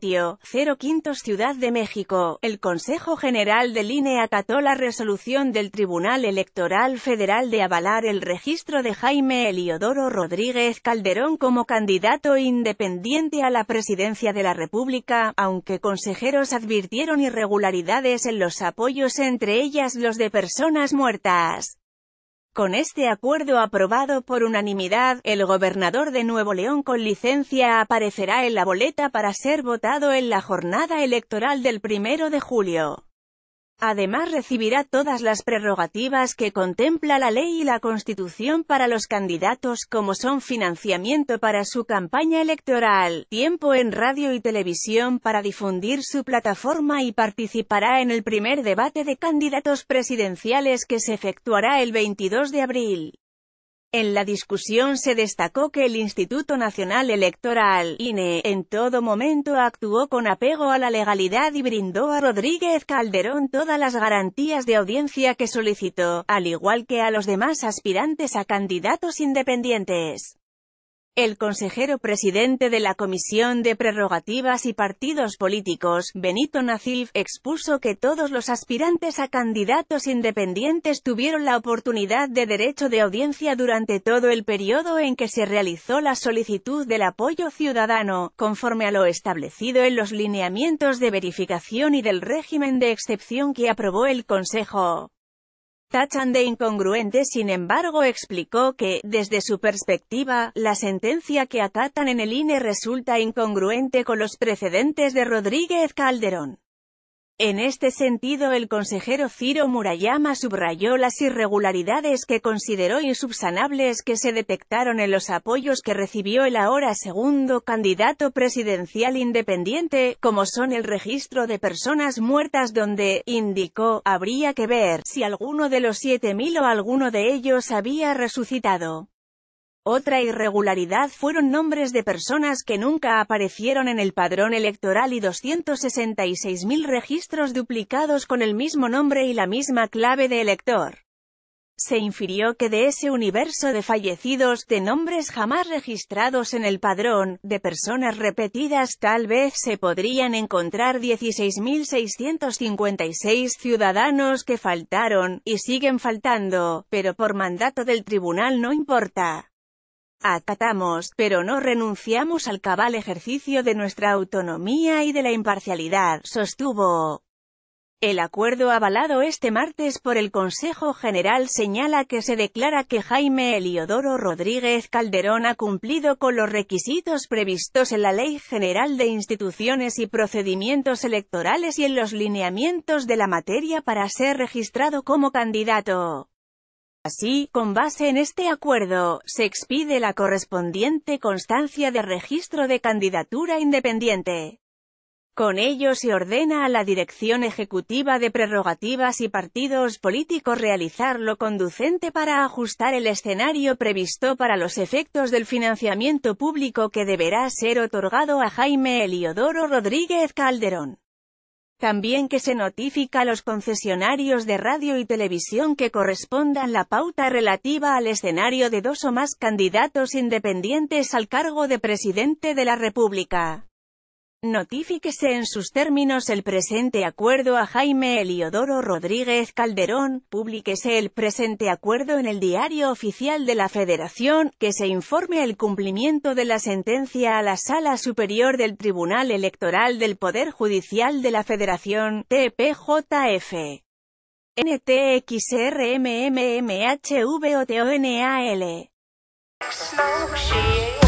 0 Ciudad de México, el Consejo General del INE acató la resolución del Tribunal Electoral Federal de avalar el registro de Jaime Eliodoro Rodríguez Calderón como candidato independiente a la presidencia de la República, aunque consejeros advirtieron irregularidades en los apoyos entre ellas los de personas muertas. Con este acuerdo aprobado por unanimidad, el gobernador de Nuevo León con licencia aparecerá en la boleta para ser votado en la jornada electoral del primero de julio. Además recibirá todas las prerrogativas que contempla la ley y la Constitución para los candidatos como son financiamiento para su campaña electoral, tiempo en radio y televisión para difundir su plataforma y participará en el primer debate de candidatos presidenciales que se efectuará el 22 de abril. En la discusión se destacó que el Instituto Nacional Electoral, INE, en todo momento actuó con apego a la legalidad y brindó a Rodríguez Calderón todas las garantías de audiencia que solicitó, al igual que a los demás aspirantes a candidatos independientes. El consejero presidente de la Comisión de Prerrogativas y Partidos Políticos, Benito Nacif, expuso que todos los aspirantes a candidatos independientes tuvieron la oportunidad de derecho de audiencia durante todo el periodo en que se realizó la solicitud del apoyo ciudadano, conforme a lo establecido en los lineamientos de verificación y del régimen de excepción que aprobó el Consejo. Tachan de incongruente sin embargo explicó que, desde su perspectiva, la sentencia que atatan en el INE resulta incongruente con los precedentes de Rodríguez Calderón. En este sentido el consejero Ciro Murayama subrayó las irregularidades que consideró insubsanables que se detectaron en los apoyos que recibió el ahora segundo candidato presidencial independiente, como son el registro de personas muertas donde, indicó, habría que ver si alguno de los 7.000 o alguno de ellos había resucitado. Otra irregularidad fueron nombres de personas que nunca aparecieron en el padrón electoral y 266.000 registros duplicados con el mismo nombre y la misma clave de elector. Se infirió que de ese universo de fallecidos, de nombres jamás registrados en el padrón, de personas repetidas tal vez se podrían encontrar 16.656 ciudadanos que faltaron, y siguen faltando, pero por mandato del tribunal no importa. Acatamos, pero no renunciamos al cabal ejercicio de nuestra autonomía y de la imparcialidad, sostuvo. El acuerdo avalado este martes por el Consejo General señala que se declara que Jaime Eliodoro Rodríguez Calderón ha cumplido con los requisitos previstos en la Ley General de Instituciones y Procedimientos Electorales y en los lineamientos de la materia para ser registrado como candidato. Así, con base en este acuerdo, se expide la correspondiente constancia de registro de candidatura independiente. Con ello se ordena a la Dirección Ejecutiva de Prerrogativas y Partidos Políticos realizar lo conducente para ajustar el escenario previsto para los efectos del financiamiento público que deberá ser otorgado a Jaime Eliodoro Rodríguez Calderón. También que se notifica a los concesionarios de radio y televisión que correspondan la pauta relativa al escenario de dos o más candidatos independientes al cargo de presidente de la República. Notifíquese en sus términos el presente acuerdo a Jaime Eliodoro Rodríguez Calderón, publíquese el presente acuerdo en el Diario Oficial de la Federación, que se informe el cumplimiento de la sentencia a la Sala Superior del Tribunal Electoral del Poder Judicial de la Federación, TPJF. NTXRMMMHVOTONAL.